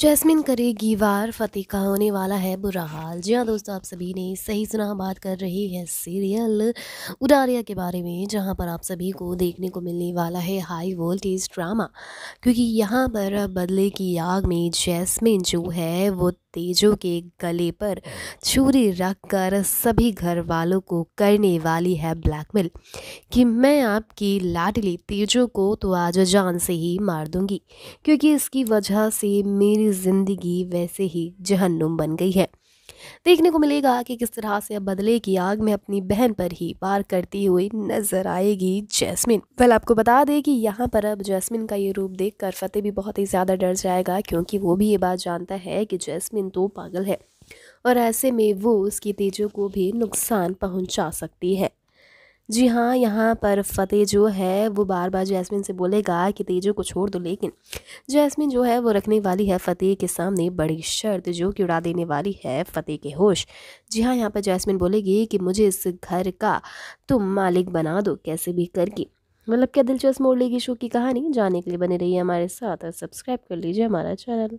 jasmine करेगी वार फतेह का होने वाला है बुरा हाल जी हाँ दोस्तों आप सभी ने सही सुना बात कर रही है सीरियल उडारिया के बारे में जहाँ पर आप सभी को देखने को मिलने वाला है हाई वोल्टेज ड्रामा क्योंकि यहाँ पर बदले की आग में जैस्मिन जो है वो तेजो के गले पर छुरी रख कर सभी घर वालों को करने वाली है ब्लैकमेल कि मैं आपकी लाडली तेजो को तो आज जान से ही मार दूंगी क्योंकि इसकी वजह से मेरी ज़िंदगी वैसे ही जहन्नुम बन गई है देखने को मिलेगा कि किस तरह से अब बदले की आग में अपनी बहन पर ही पार करती हुई नजर आएगी जैस्मिन वेल आपको बता दें कि यहाँ पर अब जैस्मिन का ये रूप देख कर फतेह भी बहुत ही ज़्यादा डर जाएगा क्योंकि वो भी ये बात जानता है कि जैस्मिन तो पागल है और ऐसे में वो उसकी तेजों को भी नुकसान पहुंचा सकती है जी हाँ यहाँ पर फ़तेह जो है वो बार बार जैस्मिन से बोलेगा कि तेजो को छोड़ दो लेकिन जैस्मिन जो है वो रखने वाली है फ़तेह के सामने बड़ी शर्त जो कि उड़ा देने वाली है फ़तेह के होश जी हाँ यहाँ पर जैस्मिन बोलेगी कि मुझे इस घर का तुम मालिक बना दो कैसे भी करके मतलब क्या दिलचस्प मोड़ लेगी शो की कहानी जाने के लिए बने रही हमारे साथ और सब्सक्राइब कर लीजिए हमारा चैनल